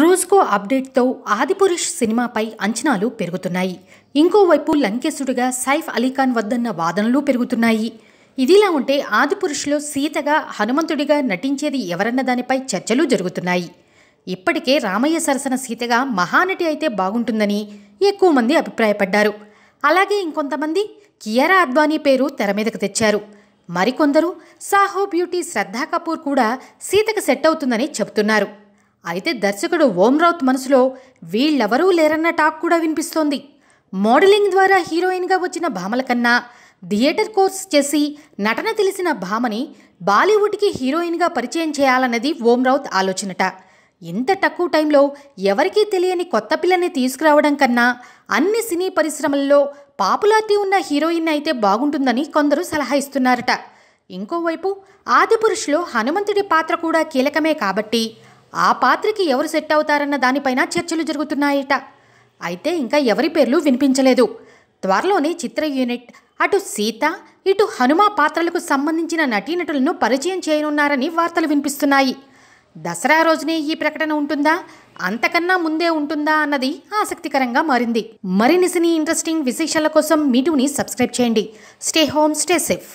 రోజుకో అప్డేట్తో ఆదిపురుష్ సినిమాపై అంచనాలు పెరుగుతున్నాయి ఇంకోవైపు లంకేశుడిగా సైఫ్ అలీఖాన్ వద్దన్న వాదనలు పెరుగుతున్నాయి ఇదిలా ఉంటే ఆదిపురుషులో సీతగా హనుమంతుడిగా నటించేది ఎవరన్న దానిపై చర్చలు జరుగుతున్నాయి ఇప్పటికే రామయ్య సరసన సీతగా మహానటి అయితే బాగుంటుందని ఎక్కువ మంది అభిప్రాయపడ్డారు అలాగే ఇంకొంతమంది కియారా అద్వానీ పేరు తెర మీదకు తెచ్చారు మరికొందరు సాహో బ్యూటీ శ్రద్ధా కపూర్ కూడా సీతకు సెట్ అవుతుందని చెబుతున్నారు అయితే దర్శకుడు ఓం రౌత్ మనసులో వీళ్ళెవరూ లేరన్న టాక్ కూడా వినిపిస్తోంది మోడలింగ్ ద్వారా హీరోయిన్గా వచ్చిన భామల కన్నా థియేటర్ కోర్స్ చేసి నటన తెలిసిన భామని బాలీవుడ్కి హీరోయిన్గా పరిచయం చేయాలన్నది ఓం రౌత్ ఆలోచనట ఇంత తక్కువ టైంలో ఎవరికీ తెలియని కొత్త పిల్లని తీసుకురావడం కన్నా అన్ని సినీ పరిశ్రమల్లో పాపులారిటీ ఉన్న హీరోయిన్ అయితే బాగుంటుందని కొందరు సలహా ఇస్తున్నారట ఇంకోవైపు ఆదిపురుషులో హనుమంతుడి పాత్ర కూడా కీలకమే కాబట్టి ఆ పాత్రకి ఎవరు సెట్ అవుతారన్న దానిపైన చర్చలు జరుగుతున్నాయట అయితే ఇంకా ఎవరి పేర్లు వినిపించలేదు త్వరలోనే చిత్ర యూనిట్ అటు సీత ఇటు హనుమ పాత్రలకు సంబంధించిన నటీనటులను పరిచయం చేయనున్నారని వార్తలు వినిపిస్తున్నాయి దసరా రోజునే ఈ ప్రకటన ఉంటుందా అంతకన్నా ముందే ఉంటుందా అన్నది ఆసక్తికరంగా మారింది మరిన్ని సినీ ఇంట్రెస్టింగ్ విశేషాల కోసం మీటుని సబ్స్క్రైబ్ చేయండి స్టే హోమ్ స్టే సేఫ్